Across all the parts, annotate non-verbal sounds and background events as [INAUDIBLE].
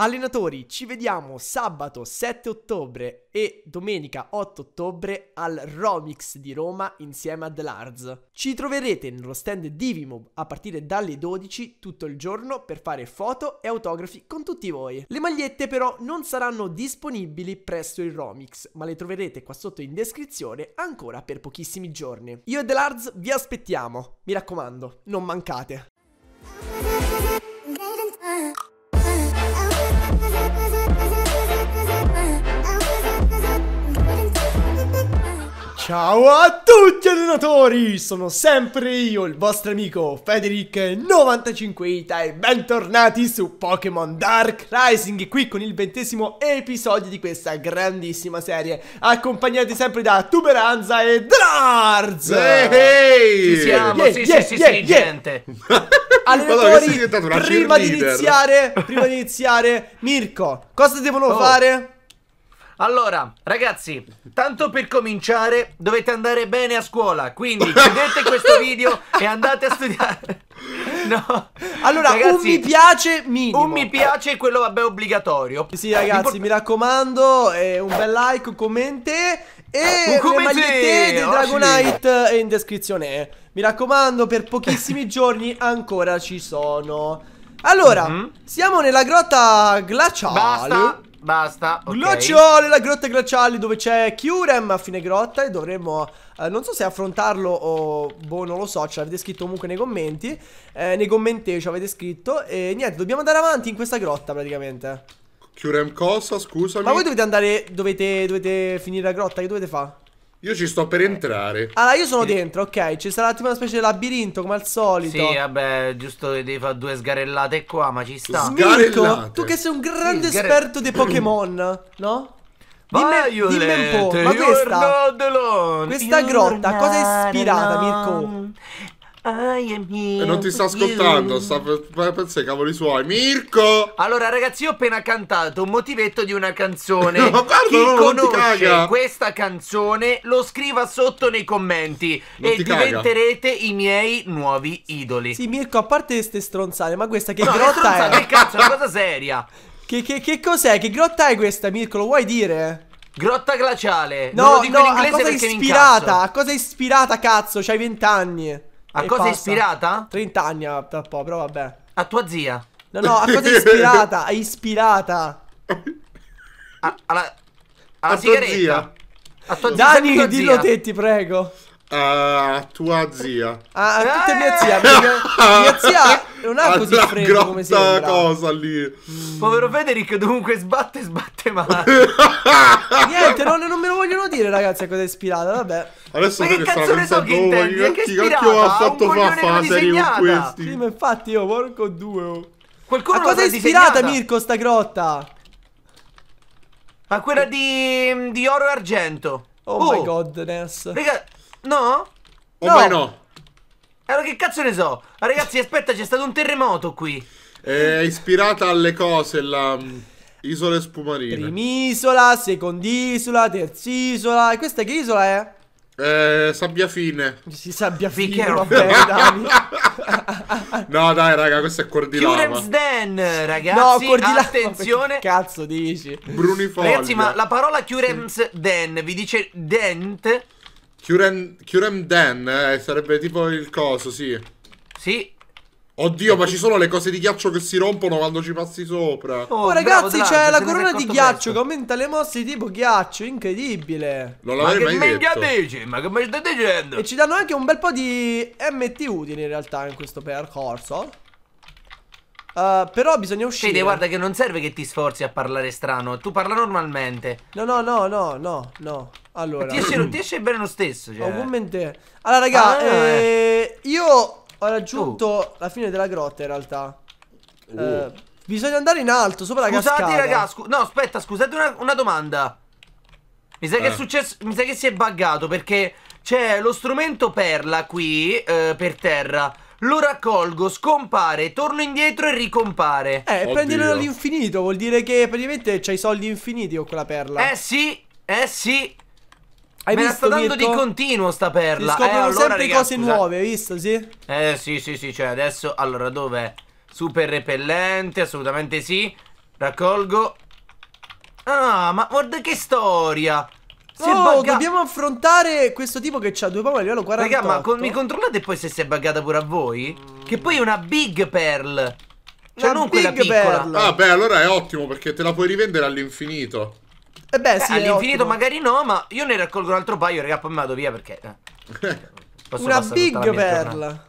Allenatori, ci vediamo sabato 7 ottobre e domenica 8 ottobre al Romix di Roma insieme a The Larz. Ci troverete nello stand di a partire dalle 12 tutto il giorno per fare foto e autografi con tutti voi. Le magliette però non saranno disponibili presso il Romix, ma le troverete qua sotto in descrizione ancora per pochissimi giorni. Io e The Larz vi aspettiamo, mi raccomando, non mancate. Ciao a tutti allenatori, sono sempre io, il vostro amico Federic95ita e bentornati su Pokémon Dark Rising qui con il ventesimo episodio di questa grandissima serie accompagnati sempre da Tuberanza e Drarz hey! Ci siamo, yeah, sì, yeah, sì, yeah, sì, yeah, gente [LAUGHS] Allenatori, prima di, iniziare, prima di iniziare, Mirko, cosa devono oh. fare? Allora, ragazzi, tanto per cominciare dovete andare bene a scuola, quindi chiudete questo [LAUGHS] video e andate a studiare. [LAUGHS] No. Allora, ragazzi, un mi piace minimo. Un mi piace quello vabbè obbligatorio. Sì, ragazzi, mi raccomando, eh, un bel like, un commento e ah, un le magliette di Dragonite in descrizione. Mi raccomando, per pochissimi [LAUGHS] giorni ancora ci sono. Allora, mm -hmm. siamo nella grotta glaciale. Basta. Basta, okay. Glocciole, la grotta glaciale dove c'è Kyurem a fine grotta e dovremmo, eh, non so se affrontarlo o, boh, non lo so, ce l'avete scritto comunque nei commenti, eh, nei commenti ci avete scritto e niente, dobbiamo andare avanti in questa grotta praticamente. Kyurem cosa, scusami? Ma voi dovete andare, dovete, dovete finire la grotta, che dovete fare? Io ci sto per entrare. Allora, io sono dentro, ok. Ci sarà tipo una specie di labirinto come al solito. Sì, vabbè, giusto che devi fare due sgarellate qua, ma ci sta. Mirko, tu che sei un grande Sgarell esperto dei Pokémon, [CLEARS THROAT] no? Dimmi, dimmi un po', ma questa, questa grotta, cosa è ispirata, Mirko? E non ti sta ascoltando, sta per, pensare cavoli suoi. Mirko! Allora, ragazzi, io ho appena cantato un motivetto di una canzone. no, [LAUGHS] guarda, Chi no, conosce questa canzone lo scriva sotto nei commenti non e diventerete caga. i miei nuovi idoli. Sì, Mirko, a parte queste stronzate, ma questa che no, grotta è? Che cazzo, è una cosa [LAUGHS] seria. Che, che, che cos'è? Che grotta è questa, Mirko? Lo vuoi dire? Grotta glaciale. No, no, in a cosa ispirata? A cosa è ispirata, cazzo? C'hai vent'anni. A cosa passa. è ispirata? 30 anni da ah, po', però vabbè. A tua zia? No, no, a cosa è ispirata? È ispirata. A, alla alla a sigaretta. Zia. A tua zia. Dani, dillo zia. te, ti prego. A tua zia. A, ah, a tutte mia zia. Eh. Mia, mia zia [LAUGHS] non ha così freddo come sembra. cosa lì. Mm. Povero Federic dovunque sbatte, sbatte male. [LAUGHS] Niente, non, non, me lo vogliono dire ragazzi a cosa è ispirata, vabbè. Adesso ma che cazzo ne so che intendi? Che, che cacchio ha fatto fa Faseri con questi? Sì, ma infatti io, oh, porco due oh. Qualcuno a cosa è ispirata disegnata? Mirko sta grotta? A quella di, di oro e argento. Oh, oh my godness. Raga, no? Oh no. no. Allora che cazzo ne so? Ragazzi, aspetta, c'è stato un terremoto qui. È ispirata alle cose la mm, isole spumarine. Prim'isola, second'isola, terzisola. E questa che isola è? Eh, sabbia fine. Si sabbia fine, vabbè, [LAUGHS] no, dai, raga, questo è cordilava. Curem's Den, ragazzi. No, cordilava. Attenzione. Che cazzo dici? Brunifoglia. Ragazzi, ma la parola Curem's Den vi dice dent Curem, Curem Dan, eh, sarebbe tipo il coso, sì. Sì. Oddio, ma ci sono le cose di ghiaccio che si rompono quando ci passi sopra. Oh, oh ragazzi, c'è la corona di ghiaccio questo. che aumenta le mosse di tipo ghiaccio, incredibile. Non l'avrei mai detto. Ma che media dici? Ma che mi stai dicendo? E ci danno anche un bel po' di MT utili in realtà in questo percorso. Uh, però bisogna uscire. Fede, guarda che non serve che ti sforzi a parlare strano. Tu parla normalmente. No, no, no, no, no, no. Allora. Ti esce, ti esce bene lo stesso. Cioè. Ovviamente. Allora, raga, ah, eh. eh, io ho raggiunto uh. la fine della grotta, in realtà. Uh. Eh, bisogna andare in alto, sopra la Scusate, cascata. Scusate, raga. Scu no, aspetta, scusate una, una domanda. Mi sa eh. che è eh. successo. Mi sa che si è buggato perché c'è lo strumento perla qui per terra lo raccolgo, scompare, torno indietro e ricompare. Eh, Oddio. prendilo all'infinito, vuol dire che praticamente c'hai soldi infiniti con quella perla. Eh sì, eh sì. Hai Me visto, la sta dando Mirko? di continuo sta perla. Si eh, scoprono eh, allora, sempre ragazzi, cose scusa. nuove, hai visto, sì? Eh sì, sì, sì, cioè adesso, allora dov'è? Super repellente, assolutamente sì. Raccolgo. Ah, ma guarda che storia. Si oh, dobbiamo affrontare questo tipo che ha due pomodori livello 48. Raga, ma con, mi controllate poi se si è buggata pure a voi? Che poi è una big pearl. Cioè, una non quella piccola. Pearl. Ah, beh, allora è ottimo perché te la puoi rivendere all'infinito. Eh beh, sì. Eh, all'infinito magari no, ma io ne raccolgo un altro paio, raga, poi me vado via perché. Eh. [LAUGHS] una big perla.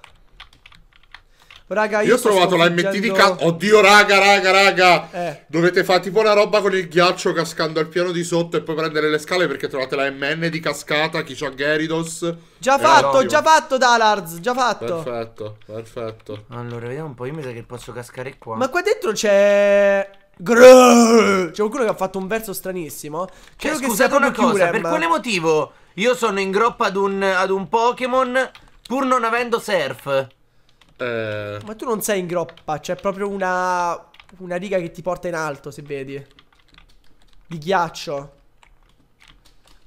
Raga, io, io ho trovato la MT di ca- Oddio, raga, raga, raga. Eh. Dovete fare tipo una roba con il ghiaccio cascando al piano di sotto e poi prendere le scale perché trovate la MN di cascata, chi c'ha Gyarados. Eh, già fatto, già fatto Dalars, già fatto. Perfetto, perfetto. Allora, vediamo un po', io mi sa che posso cascare qua. Ma qua dentro c'è C'è qualcuno che ha fatto un verso stranissimo. Cioè, Credo scusate una cosa, Kyurem. per quale motivo io sono in groppa ad un, ad un Pokémon pur non avendo surf? Eh... Ma tu non sei in groppa, c'è proprio una, una riga che ti porta in alto, se vedi. Di ghiaccio.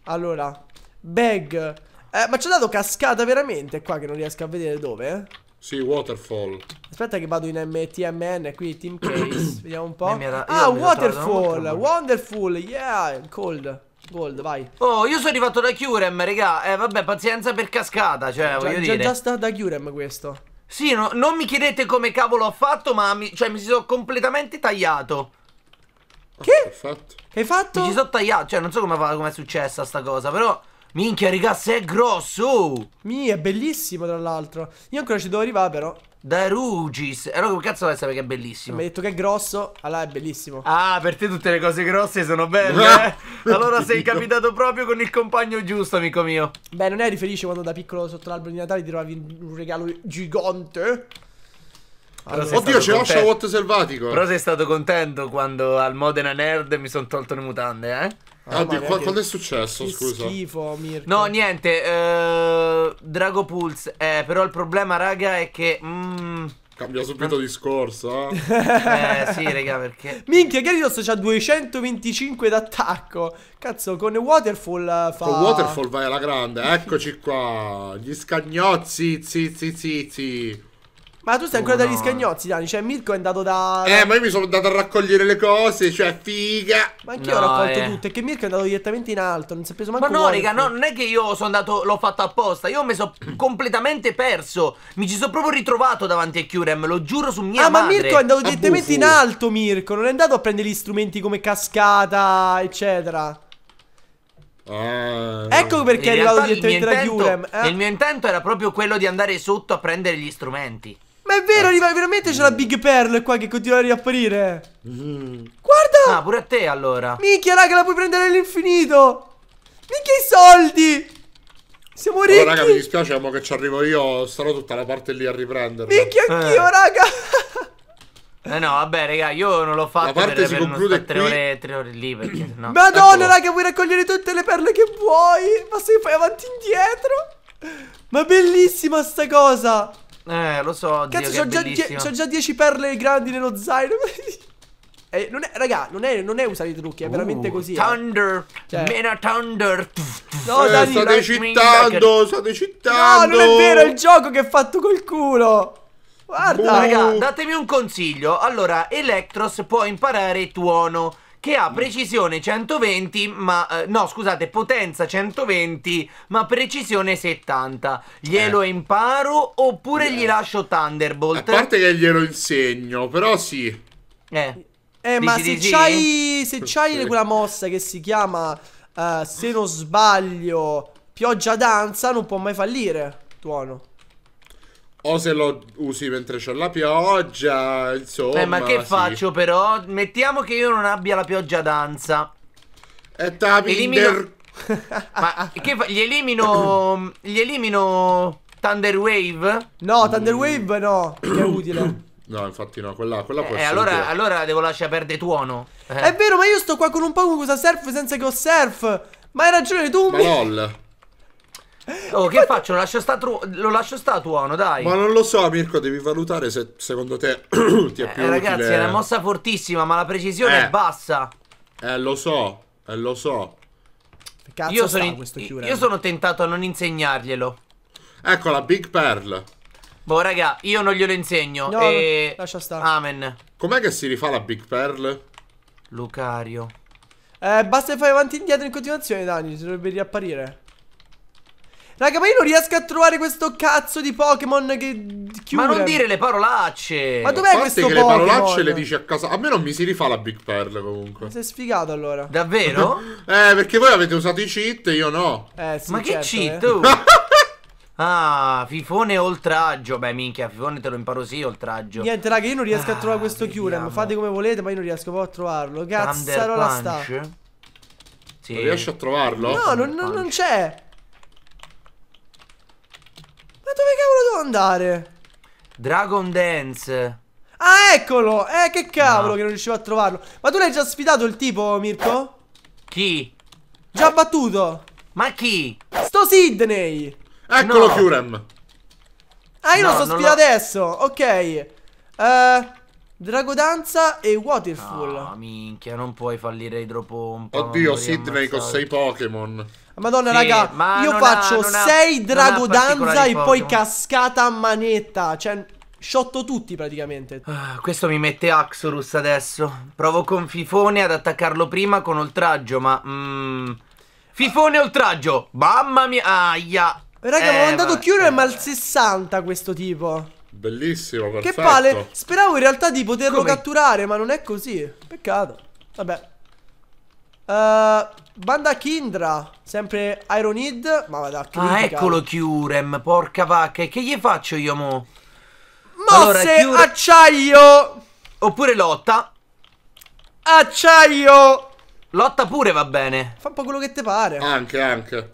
Allora, bag. Eh, ma c'è dato cascata veramente qua che non riesco a vedere dove. Eh? Sì, waterfall. Aspetta che vado in MTMN qui, team case. [COUGHS] Vediamo un po'. Era, ah, waterfall. Wonderful. Yeah, cold. Gold, vai. Oh, io sono arrivato da Curem, regà. Eh, vabbè, pazienza per cascata, cioè, già, voglio già, dire. È già sta da Curem questo. Sì, no, non mi chiedete come cavolo ho fatto, ma mi, cioè, mi si sono completamente tagliato. Che? Che hai fatto? Mi ci sono tagliato, cioè non so come, come è successa sta cosa, però... Minchia, ragazzi, è grosso! Oh. Mi è bellissimo, tra l'altro. Io ancora ci devo arrivare, però. Da Rugis. E eh, allora no, che cazzo vai a sapere che è bellissimo? Mi hai detto che è grosso, allora è bellissimo. Ah, per te tutte le cose grosse sono belle, eh? allora sei capitato proprio con il compagno giusto, amico mio. Beh, non eri felice quando da piccolo sotto l'albero di Natale ti trovavi un regalo gigante? Allora, Oddio, c'è Oshawott selvatico. Però sei stato contento quando al Modena Nerd mi sono tolto le mutande, eh? Ah, Oddio, Maria, che... cosa è successo? Che scusa. Schifo, Mirko. No, niente. Eh, Drago Pulse. Eh, però il problema, raga, è che. Mm... Cambia subito discorso. Eh, [LAUGHS] eh sì, raga, perché. Minchia, Gyarados c'ha 225 d'attacco. Cazzo, con Waterfall fa. Con Waterfall vai alla grande. Eccoci qua. Gli scagnozzi, zizi, zizi. Ma tu sei ancora oh, dagli no. scagnozzi, Dani. Cioè, Mirko è andato da. Eh, ma io mi sono andato a raccogliere le cose. Cioè, figa. Ma anch'io no, ho raccolto eh. tutte. Che Mirko è andato direttamente in alto. Non si è preso manco. Ma no, raga, no, non è che io sono andato. L'ho fatto apposta. Io mi sono [CLEARS THROAT] completamente perso. Mi ci sono proprio ritrovato davanti a Curem. Lo giuro su mia ah, madre. Ah, ma Mirko è andato direttamente in alto. Mirko. Non è andato a prendere gli strumenti come cascata, eccetera. Eh, ecco perché è arrivato direttamente da Curem. Eh? Il mio intento era proprio quello di andare sotto a prendere gli strumenti. Ma è vero, eh. arriva, veramente c'è la Big Pearl qua che continua a riapparire. Mm. Guarda! Ah, pure a te allora. Minchia, raga, la puoi prendere all'infinito. Minchia i soldi! Siamo oh, ricchi! Allora, raga, mi dispiace, ma che ci arrivo io, starò tutta la parte lì a riprendere. Minchia anch'io, eh. raga! Eh no, vabbè, raga, io non l'ho fatto la parte per, si per conclude tre ore, tre ore lì perché no. Madonna, Eccolo. raga, puoi raccogliere tutte le perle che vuoi. Ma se fai avanti e indietro. Ma bellissima sta cosa. Eh, lo so. Cazzo, Dio, c'ho, già già 10 perle grandi nello zaino. [LAUGHS] Eh, non è, raga, non è, non è usare i trucchi, è uh, veramente così. Eh. Thunder, eh. cioè. mena thunder. No, eh, Dani, state citando, state citando. No, non è vero, è il gioco che è fatto col culo. Guarda, uh. raga, datemi un consiglio. Allora, Electros può imparare tuono che ha precisione 120, ma eh, no, scusate, potenza 120, ma precisione 70. Glielo eh. imparo oppure yeah. gli eh. lascio Thunderbolt? A parte che glielo insegno, però sì. Eh. Eh, Dici ma se c'hai, se c'hai quella mossa che si chiama, uh, se non sbaglio, pioggia danza, non può mai fallire. Tuono. O se lo usi mentre c'è la pioggia, insomma. Eh, ma che sì. faccio però? Mettiamo che io non abbia la pioggia danza. E tapi Elimino... [LAUGHS] ma che fa... Gli elimino... Gli elimino... Thunder Wave? No, Thunder Wave no, che è utile. No, infatti no, quella, quella può eh, allora, allora, devo lasciare perdere tuono. Eh. È vero, ma io sto qua con un Pokémon che usa surf senza che ho surf. Ma hai ragione tu. Ma mi... lol. Oh, che faccio? Lo lascio, statu- lo lascio statuono, dai. Ma non lo so, Mirko, devi valutare se secondo te [CLEARS THROAT] ti è eh, più eh, utile. Ragazzi, è una mossa fortissima, ma la precisione eh. è bassa. Eh, lo so, eh, lo so. Cazzo io, sono in- io sono tentato a non insegnarglielo. Ecco la Big Pearl. Boh, raga, io non glielo insegno. No, e... lascia stare. Amen. Com'è che si rifà la Big Pearl? Lucario. Eh, basta fare avanti e indietro in continuazione, Dani. si Dovrebbe riapparire. Raga, ma io non riesco a trovare questo cazzo di Pokémon che chiude. Ma non dire le parolacce. Ma dov'è questo Pokémon? che Pokémon? le parolacce le dici a casa. A me non mi si rifà la Big Pearl comunque. Sei sfigato allora. Davvero? [LAUGHS] eh, perché voi avete usato i cheat, e io no. Eh, sì, Ma certo, che cheat? Eh. [LAUGHS] Ah, fifone oltraggio. Beh, minchia, fifone te lo imparo sì, oltraggio. Niente, raga, io non riesco a ah, trovare questo Kyurem. Fate come volete, ma io non riesco proprio a trovarlo. Cazzo, Cazzarola sta. Sì. Non riesci a trovarlo? No, non, non c'è. andare? Dragon Dance. Ah, eccolo! Eh, che cavolo no. che non riuscivo a trovarlo. Ma tu l'hai già sfidato il tipo, Mirko? Chi? Già battuto. Ma chi? Sto Sidney. Eccolo, no. Kyurem. Ah, io no, lo sto sfidato adesso. Ok. Uh, Dragodanza e Waterfall. No minchia, non puoi fallire idropompa. Oddio, Sidney con 6 Pokémon. Madonna, sì, raga, ma io faccio 6 dragodanza e poi cascata a manetta. Cioè, Shotto tutti praticamente. Ah, questo mi mette Axorus adesso. Provo con Fifone ad attaccarlo prima con oltraggio, ma... Mm, Fifone oltraggio! Mamma mia! Aia! Raga, eh, mi ha mandato chiudere ma al 60 questo tipo. Bellissimo, perfetto. Che palle! Speravo in realtà di poterlo Come? catturare, ma non è così. Peccato. Vabbè. Uh, banda Kindra, sempre Iron Id. Ma vada, critical. Ah, eccolo Kyurem, porca vacca. E che gli faccio io mo? Mosse, allora, Kyurem... acciaio! Oppure lotta. Acciaio! Lotta pure va bene. Fa un po' quello che te pare. Anche, anche.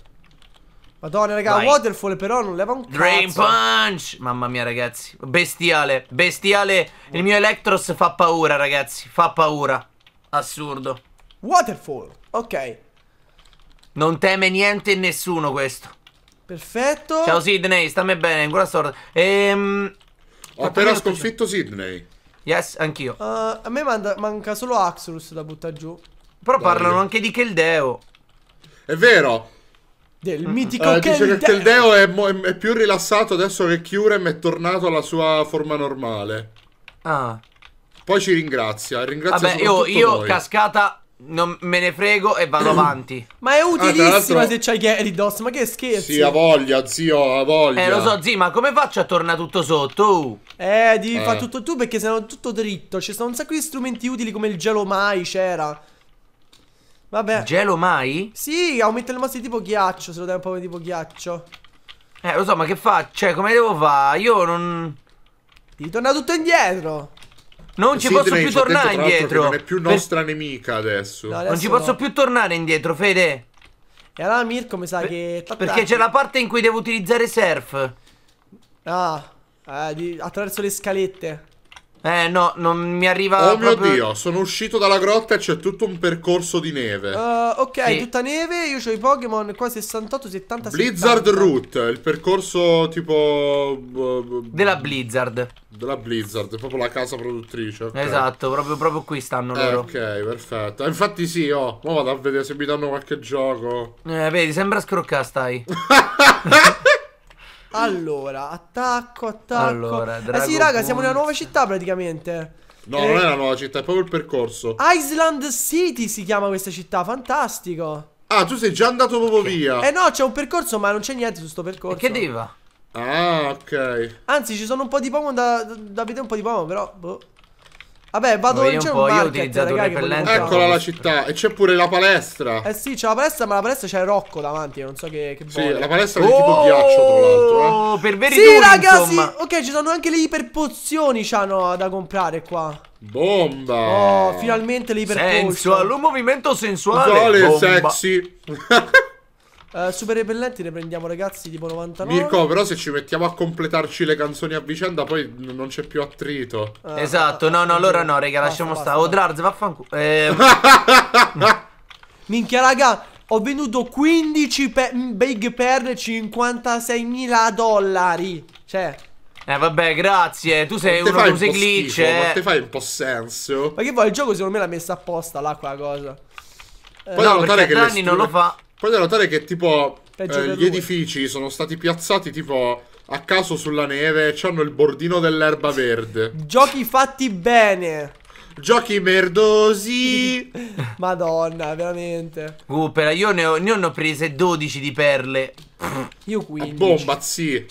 Madonna, raga, Vai. Waterfall però non leva un Drain Punch! Mamma mia, ragazzi. Bestiale, bestiale. Il mio Electros fa paura, ragazzi. Fa paura. Assurdo. Waterfall, ok. Non teme niente e nessuno questo. Perfetto. Ciao Sidney, stammi bene, ancora sorda. Ehm... Ho appena sconfitto Sidney. Yes, anch'io. Uh, a me manda, manca solo Axelus da buttare giù. Però Dai. parlano anche di Keldeo. È vero. Del mm. mitico uh, eh, Keldeo. Dice che Keldeo è, è, più rilassato adesso che Kyurem è tornato alla sua forma normale. Ah. Poi ci ringrazia. Ringrazia Vabbè, io, io cascata non me ne frego e vado avanti. [CLEARS THROAT] Ma è utilissima ah, se c'hai Gyarados, ma che scherzo! Sì, ha voglia, zio, ha voglia. Eh, lo so, zio, ma come faccio a tornare tutto sotto? Eh, devi eh. fare tutto tu perché sennò tutto dritto. Ci sono un sacco di strumenti utili come il gelo mai c'era. Vabbè. Gelo mai? Sì, aumenta le mosse di tipo ghiaccio, se lo dai un po' di tipo ghiaccio. Eh, lo so, ma che faccio? Cioè, come devo fare? Io non... Devi tornare tutto indietro. Non ci Sidney, posso più tornare detto, indietro. Non è più nostra per... nemica adesso. No, adesso. Non ci posso no. più tornare indietro, Fede. E allora Mirko mi sa per... che... Perché c'è la parte in cui devo utilizzare surf. Ah, eh, di... attraverso le scalette. Eh no, non mi arriva. Oh proprio... mio dio, sono uscito dalla grotta e c'è tutto un percorso di neve. Uh, ok, sì. tutta neve. Io ho i Pokémon qua 68, 70, Blizzard 70. Route, il percorso tipo. Eh, Della Blizzard. Della Blizzard, proprio la casa produttrice. Okay. Esatto, proprio, proprio, qui stanno eh, loro. ok, perfetto. Eh, infatti, sì, oh, mo vado a vedere se mi danno qualche gioco. Eh, vedi, sembra scrocca stai. [LAUGHS] [LAUGHS] Allora, attacco, attacco. Allora, eh sì, raga, siamo nella nuova città praticamente. No, eh... non è la nuova città, è proprio il percorso. Island City si chiama questa città, fantastico. Ah, tu sei già andato proprio che... via. Eh no, c'è un percorso, ma non c'è niente su sto percorso. E che diva? Ah, ok. Anzi, ci sono un po' di Pokémon da, da, da vedere un po' di Pokémon, però boh. Vabbè, vado in giro. Io ho utilizzato un repellente. Eccola la città. E c'è pure la palestra. Eh sì, c'è la palestra, ma la palestra c'è Rocco davanti. Non so che. che sì, la palestra è oh! tipo ghiaccio, tra l'altro. Eh. Oh, per veri Sì, ragazzi. Sì. Ok, ci sono anche le iperpozioni. C'hanno da comprare qua. Bomba! Oh, finalmente l'iperpolso. Sensual, un movimento sensuale. Sensuale e sexy. [LAUGHS] Uh, super repellenti ne prendiamo ragazzi tipo 99 Mirko però se ci mettiamo a completarci le canzoni a vicenda Poi non c'è più attrito uh, Esatto no no allora no raga basta, lasciamo stare Oh vaffanculo [LAUGHS] eh... Minchia raga ho venduto 15 pe big per 56.000 dollari Cioè eh vabbè, grazie. Tu sei uno che usa i glitch. Schifo, eh. Ma te fai un po' senso. Ma che vuoi? Il gioco secondo me l'ha messa apposta là quella cosa. Poi eh, no, perché che Danny non lo fa. Poi da notare che tipo eh, gli edifici sono stati piazzati tipo a caso sulla neve, e hanno il bordino dell'erba verde. Giochi fatti bene. Giochi merdosi. [LAUGHS] Madonna, veramente. Uh, io ne ho, ne ho prese 12 di perle. Io 15. Bomba, sì.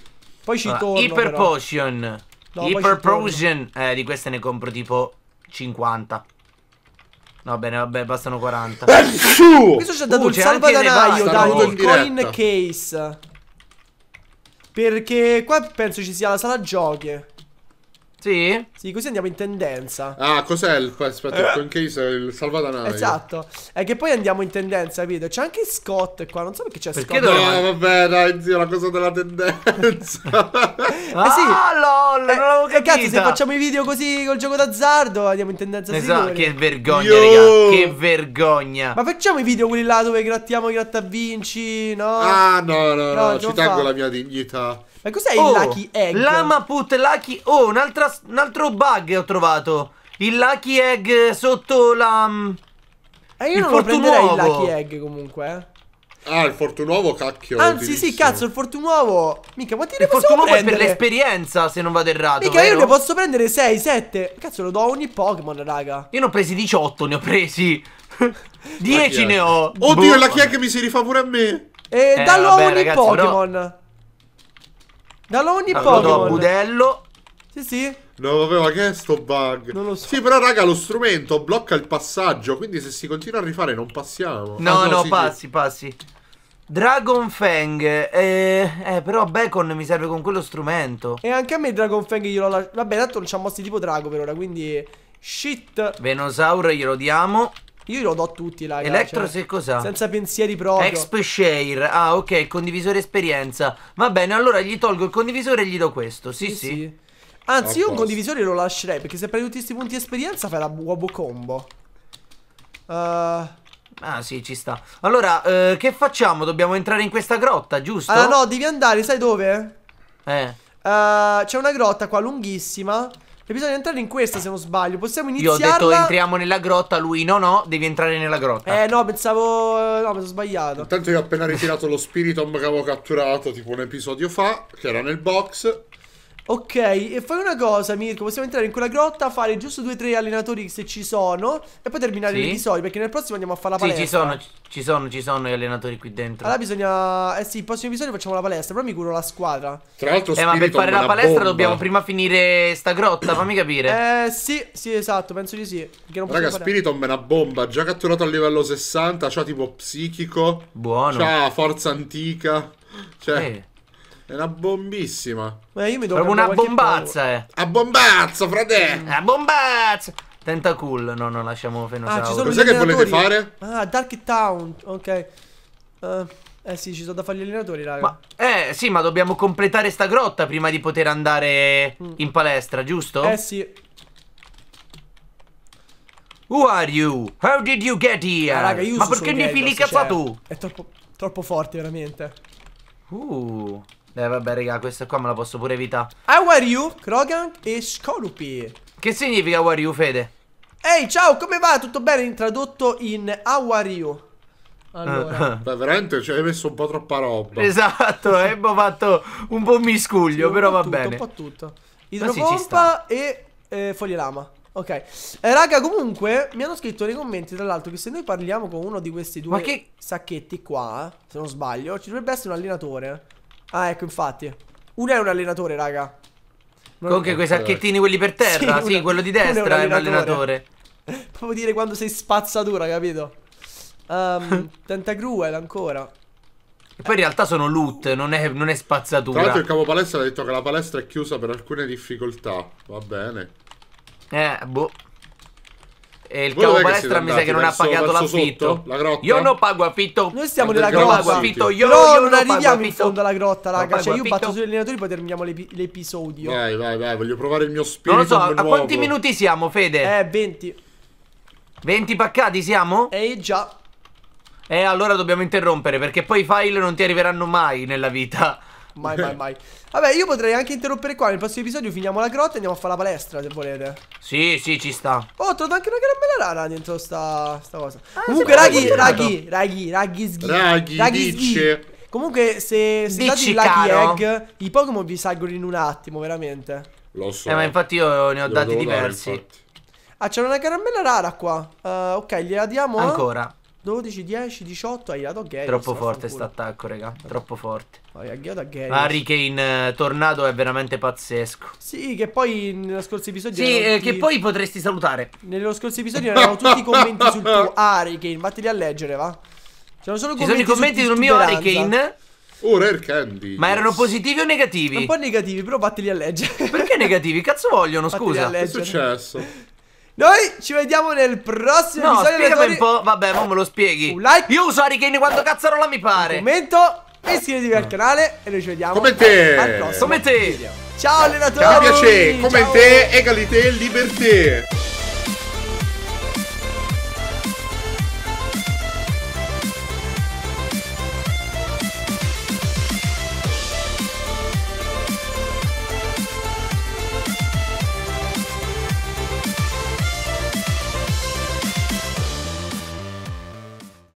Poi ci ah, torno. Hyper però. Potion. No, Hyper Potion. Eh, di queste ne compro tipo 50. Va bene, vabbè, bastano 40. Eh, su! Questo ci ha dato uh, il salvadanaio dal coin case. Perché qua penso ci sia la sala giochi. Sì? Sì, così andiamo in tendenza. Ah, cos'è il... Aspetta, il pancase eh. è il salvatanaio. Esatto. È che poi andiamo in tendenza, vedo. C'è anche Scott qua, non so perché c'è Scott. Perché No, dove... Eh, vabbè, dai, zio, la cosa della tendenza. ah, [LAUGHS] eh sì. Ah, lol, eh, non l'avevo capita. Eh, cazzo, se facciamo i video così col gioco d'azzardo, andiamo in tendenza Esatto, che vergogna, Yo. raga, che vergogna. Ma facciamo i video quelli là dove grattiamo i grattavinci, no? Ah, no, no, no, no ci tengo fa. la mia dignità. Ma cos'è oh, il Lucky Egg? Lama put Lucky... Oh, un, un altro bug ho trovato. Il Lucky Egg sotto la... Eh, io il non lo prenderei uovo. il Lucky Egg comunque, eh. Ah, il fortunuovo, cacchio. Anzi, sì, cazzo, il fortunuovo. Mica, quanti ne posso prendere? Il fortunuovo è per l'esperienza, se non vado errato. Mica, vero? io ne posso prendere 6, 7. Cazzo, lo do a ogni Pokémon, raga. Io ne ho presi 18, ne ho presi. 10 [LAUGHS] ne ho. Oddio, boh. la chiacca mi si rifà pure a me. E eh, dallo vabbè, a ogni Pokémon. Però... Dallo ogni allora, ah, Pokémon. Allora, Budello. Sì, sì. No, vabbè, ma che è sto bug? Non lo so. Sì, però, raga, lo strumento blocca il passaggio. Quindi, se si continua a rifare, non passiamo. No, ah, no, no sì, passi, passi. Dragon Fang. Eh, eh, però Bacon mi serve con quello strumento. E anche a me Dragon Fang glielo lascio. Vabbè, tanto non ci ha mossi tipo drago per ora, quindi. Shit. Venosaur, glielo diamo. Io lo do tutti, raga. Cioè, Electro cioè, se cos'ha? Senza pensieri proprio. Exp Share. Ah, ok, il condivisore esperienza. Va bene, allora gli tolgo il condivisore e gli do questo. Sì, sì. sì. sì. Anzi, io un condivisore lo lascerei, perché se prendi tutti questi punti di esperienza fai la uovo combo. Uh... Ah sì, ci sta. Allora, eh, che facciamo? Dobbiamo entrare in questa grotta, giusto? Ah no, devi andare, sai dove? Eh. Uh, c'è una grotta qua lunghissima e bisogna entrare in questa, se non sbaglio. Possiamo iniziare. Io ho detto entriamo nella grotta, lui no, no, devi entrare nella grotta. Eh no, pensavo. No, mi sono sbagliato. Intanto io ho appena ritirato lo Spiritomb che avevo catturato tipo un episodio fa, che era nel box. Ok, e fai una cosa, Mirko. Possiamo entrare in quella grotta, fare giusto due o tre allenatori se ci sono. E poi terminare sì. l'episodio. Perché nel prossimo andiamo a fare la palestra. Sì, ci sono, ci sono, ci sono gli allenatori qui dentro. Allora bisogna. Eh sì, il prossimo episodio facciamo la palestra. Però mi curo la squadra. Tra l'altro, eh, ma per fare la palestra bomba. dobbiamo prima finire sta grotta, fammi capire. Eh sì, sì, esatto, penso di sì. Non Raga, Spiriton è una bomba. Già catturato a livello 60. C'ha tipo psichico. Buono. C'ha forza antica. Cioè. Eh. È una bombissima. Ma io mi do Proprio una bombazza, paura. eh. A bombazza, frate! A bombazza! Tentacool, no, no, lasciamo Fenosauro. Ah, Cos'è che volete fare? Ah, Dark Town, ok. Uh, eh sì, ci sono da fare gli allenatori, raga. Ma, eh sì, ma dobbiamo completare sta grotta prima di poter andare mm. in palestra, giusto? Eh sì. Who are you? How did you get here? Ah, raga, ma perché mi fili cazzato? Cioè, è troppo, troppo forte, veramente. Uh. Eh vabbè raga questa qua me la posso pure evitare How are you? Krogan e Scorupi Che significa how are you Fede? Ehi hey, ciao come va? Tutto bene? In tradotto in how are you allora. [LAUGHS] Beh, veramente ci hai messo un po' troppa roba. Esatto, eh, abbiamo fatto un po' miscuglio, sì, però va tutto, bene. Un po' tutto. Idropompa sì, e eh, foglielama. Ok. Eh, raga, comunque, mi hanno scritto nei commenti, tra l'altro, che se noi parliamo con uno di questi due che... sacchetti qua, se non sbaglio, ci dovrebbe essere un allenatore. Ah, ecco, infatti. Uno è un allenatore, raga. Non Con quei sacchettini quelli per terra? Sì, sì una, quello di destra è un allenatore. È [LAUGHS] dire quando sei spazzatura, capito? Ehm, um, [LAUGHS] Tentagruel ancora. E poi in realtà sono loot, non è, non è spazzatura. Tra l'altro il capo palestra ha detto che la palestra è chiusa per alcune difficoltà. Va bene. Eh, boh. E il capo palestra mi sa che non ha pagato l'affitto. La io non pago affitto. Noi stiamo nella grotta. Pago affitto. Io, no, io non, arriviamo in fondo alla grotta, raga. Cioè, io batto sugli allenatori, e poi terminiamo l'episodio. Vai, vai, vai. Voglio provare il mio spirito. Non lo so, a quanti minuti siamo, Fede? Eh, 20. 20 paccati siamo? Eh, già. Eh, allora dobbiamo interrompere perché poi i file non ti arriveranno mai nella vita. Mai, mai, mai. Vabbè, io potrei anche interrompere qua. Nel prossimo episodio finiamo la grotta e andiamo a fare la palestra, se volete. Sì, sì, ci sta. Oh, ho trovato anche una caramella rara dentro sta, sta cosa. Ah, Comunque, raghi, raghi, raghi, raghi, sghi. Raghi, raghi dice. Sghi. Comunque, se, se date il Lucky Egg, i Pokémon vi salgono in un attimo, veramente. Lo so. Eh, ma infatti io ne ho Devo dati diversi. Dare, ah, c'era una caramella rara qua. Uh, ok, gliela diamo. Ancora. 12, 10, 18. Hai dato a Gary. Troppo forte sto attacco, raga. Troppo forte. Hai agghiato a Gary. Harry Kane eh, tornato è veramente pazzesco. Sì, che poi nello scorso episodio. Sì, eh, tutti... che poi potresti salutare. Nello scorso episodio erano tutti i commenti sul tuo [LAUGHS] Harry Kane. Vatteli a leggere, va. C'erano solo Ci commenti. Ci sono i commenti sul mio Harry Kane. Oh, rare candy. Ma erano positivi o negativi? Un po' negativi, però vatteli a leggere. Perché negativi? Cazzo vogliono, scusa. Che è successo? [LAUGHS] Noi ci vediamo nel prossimo no, episodio. No, un po'. Vabbè, ma me lo spieghi. Un like. Io uso Arichini quando cazzarola mi pare. Un commento. Iscrivetevi al canale e noi ci vediamo. Come te. Al prossimo Come te. Video. Ciao allenatore. Ciao, piacere. Come Ciao. te, egalite, liberté.